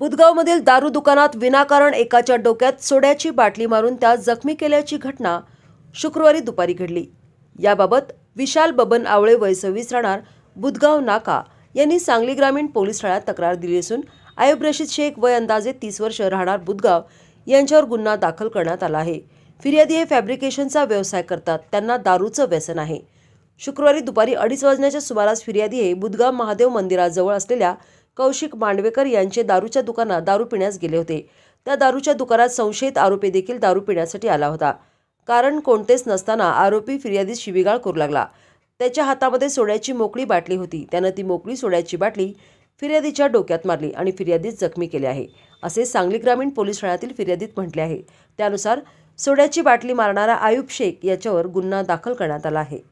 बुधगावमधील दारू दुकानात विनाकारण एकाच्या डोक्यात सोड्याची बाटली मारून त्या जखमी केल्याची घटना शुक्रवारी दुपारी घडली याबाबत विशाल बबन आवळे वय राहणार बुधगाव नाका यांनी सांगली ग्रामीण पोलीस ठाण्यात तक्रार दिली असून आयुब रशीद शेख वय अंदाजे तीस वर्ष राहणार बुधगाव यांच्यावर गुन्हा दाखल करण्यात आला आहे फिर्यादी हे फॅब्रिकेशनचा व्यवसाय करतात त्यांना दारूचं व्यसन आहे शुक्रवारी दुपारी अडीच वाजण्याच्या सुमारास फिर्यादी हे बुधगाव महादेव मंदिराजवळ असलेल्या कौशिक मांडवेकर यांचे दारूच्या दुकानात दारू पिण्यास गेले होते त्या दारूच्या दुकानात संशयित आरोपी देखील दारू पिण्यासाठी आला होता कारण कोणतेच नसताना आरोपी फिर्यादीत शिवीगाळ करू लागला त्याच्या हातामध्ये सोड्याची मोकळी बाटली होती त्यानं ती मोकळी सोड्याची बाटली फिर्यादीच्या डोक्यात मारली आणि फिर्यादीत जखमी केले आहे असे सांगली ग्रामीण पोलीस ठाण्यातील फिर्यादीत म्हटले आहे त्यानुसार सोड्याची बाटली मारणारा आयुब शेख याच्यावर गुन्हा दाखल करण्यात आला आहे